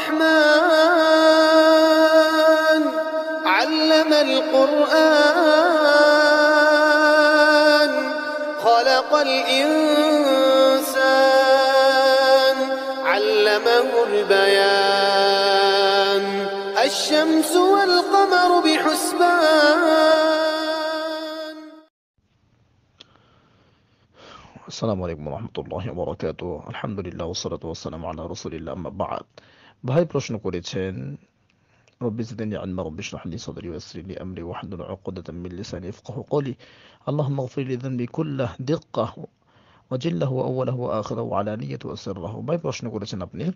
الرحمن علم القرآن خلق الإنسان علمه البيان الشمس والقمر بحسبان السلام عليكم ورحمة الله وبركاته الحمد لله والصلاة والسلام على رسول الله أما بعد ভাই প্রশ্ন করেছেন ربي زدني علما ربي اشرح لي صدري ويسر لي امري واحلل عقدة من لساني يفقه قولي اللهم اغفر لي ذنبي كله دقه وجله واوله واخره وعلانيته وسره ভাই প্রশ্ন করেছেন ابني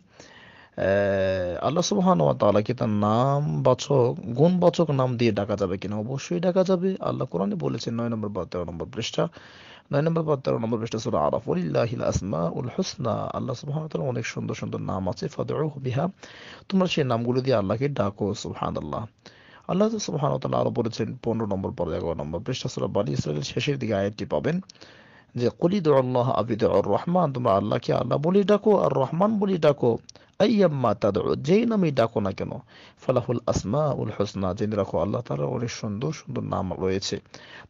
আল্লাহ সুবহান ওয়া তাআলাকে তার নাম বাচক গুণ বাচক নাম দিয়ে ডাকা যাবে কিনা অবশ্যই ডাকা যাবে আল্লাহ কোরআনে বলেছেন নয় নম্বর বা তেরো নম্বর পৃষ্ঠা নয় নম্বর বা তেরো নম্বর পৃষ্ঠা সূরা আরাফ উল্লাহিল আসমা উল হুসনা আল্লাহ সুবহান ওয়া তাআলা অনেক সুন্দর সুন্দর নাম আছে ফাদউহু বিহা তোমরা সেই নামগুলো দিয়ে আল্লাহকে ডাকো সুবহানাল্লাহ আল্লাহ সুবহান ওয়া তাআলা আরো বলেছেন পনেরো নম্বর পরে এগারো নম্বর পৃষ্ঠা সূরা বানি ইসরাইলের শেষের দিকে আয়াতটি পাবেন যে কলিদ আল্লাহ আবিদ রহমান তোমরা আল্লাহকে আল্লাহ বলি ডাকো আর রহমান বলি ডাকো আইয়াম্মা যেই নামই ডাকো না কেন ফলাফুল আসমা উল হোসনা জেনে রাখো আল্লাহ তালা অনেক সুন্দর সুন্দর নাম রয়েছে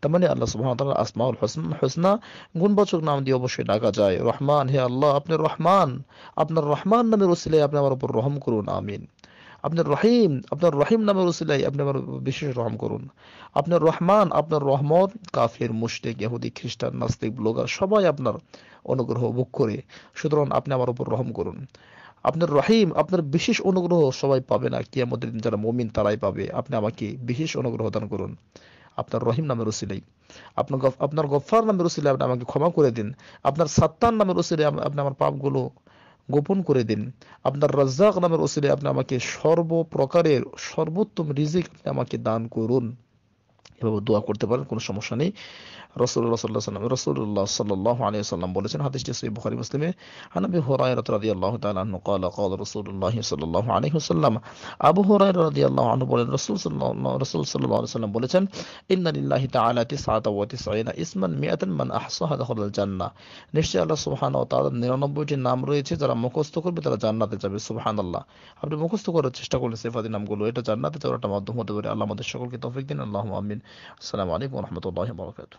তার মানে আল্লাহ তালা আসমা উল হোসন হোসনা গুণবাচক নাম দিয়ে অবশ্যই ডাকা যায় রহমান হে আল্লাহ আপনি রহমান আপনার রহমান নামের ওসিলে আপনি আমার উপর রহম করুন আমিন আপনার রহিম আপনার রহিম নামে রসুল্লাহ আপনি আমার বিশেষ রহম করুন আপনার রহমান আপনার রহমত কাফের মুশরিক ইহুদি খ্রিস্টান নাস্তিক ব্লগার সবাই আপনার অনুগ্রহ ভোগ করে সুতরাং আপনি আমার উপর রহম করুন আপনার রহিম আপনার বিশেষ অনুগ্রহ সবাই পাবে না কি আমাদের যারা মমিন তারাই পাবে আপনি আমাকে বিশেষ অনুগ্রহ দান করুন আপনার রহিম নামের রসিলাই আপনার আপনার গফার নামের রসিলাই আপনি আমাকে ক্ষমা করে দিন আপনার সাত্তার নামের রসিলাই আপনি আমার পাপগুলো গোপন করে দিন আপনার রাজ্জাক নামের ওসিলে আপনি আমাকে সর্বপ্রকারের সর্বোত্তম রিজিক আপনি আমাকে দান করুন এভাবে দোয়া করতে পারেন কোনো সমস্যা নেই রসুল্লাহ সাল্লাম রসুল্লাহ সাল্লাহ আলী সাল্লাম বলেছেন হাদিসটি বুখারি মুসলিমে হানবি হরায়রত রাজি আল্লাহ তালু কাল রসুল্লাহ সাল্লাহ আবু হরায় রাজি আল্লাহ আনু বলেন রসুল রসুল সাল্লাহ সাল্লাম বলেছেন ইন্নালিল্লাহি তাআলাতি সাতাওয়াতি ইসমান মিয়াতান মান আহসাহা দাখালাল জান্নাহ নিশ্চয় আল্লাহ সুবহানাহু ওয়া তাআলার 99টি নাম রয়েছে যারা মুখস্থ করবে তারা জান্নাতে যাবে সুবহানাল্লাহ আপনি মুখস্থ করার চেষ্টা করলে সেফাদি নামগুলো এটা জান্নাতে যাওয়ার একটা মাধ্যম হতে পারে আল্লাহ আমাদের সকলকে তৌফিক দিন আল্লাহু আমিন আসসালামু আলাইকুম